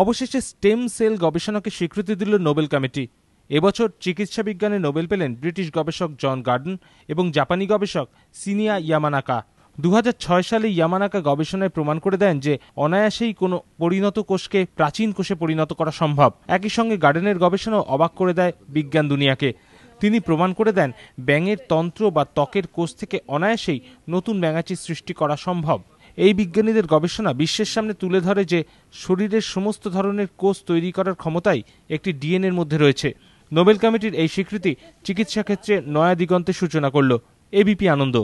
অবশেষে stem cell গবেষণাকে স্বীকৃতি দিল নোবেল কমিটি এবছর চিকিৎসা বিজ্ঞানে নোবেল পেলেন ব্রিটিশ গবেষক জন গার্ডন এবং জাপানি গবেষক সিনিয়া ইয়ামানাকা দু সালে ইয়ামানাকা গবেষণায় প্রমাণ করে দেন যে অনায়াসেই কোনো পরিণত কোষকে প্রাচীন কোষে পরিণত করা সম্ভব একই সঙ্গে গার্ডেনের গবেষণাও অবাক করে দেয় বিজ্ঞান দুনিয়াকে তিনি প্রমাণ করে দেন ব্যাঙের তন্ত্র বা ত্বকের কোষ থেকে অনায়াসেই নতুন ব্যাঙাচির সৃষ্টি করা সম্ভব এই বিজ্ঞানীদের গবেষণা বিশ্বের সামনে তুলে ধরে যে শরীরের সমস্ত ধরনের কোষ তৈরি করার ক্ষমতাই একটি ডিএনএর মধ্যে রয়েছে নোবেল কমিটির এই স্বীকৃতি চিকিৎসা ক্ষেত্রে নয়া দিগন্তের সূচনা করল এবিপি আনন্দ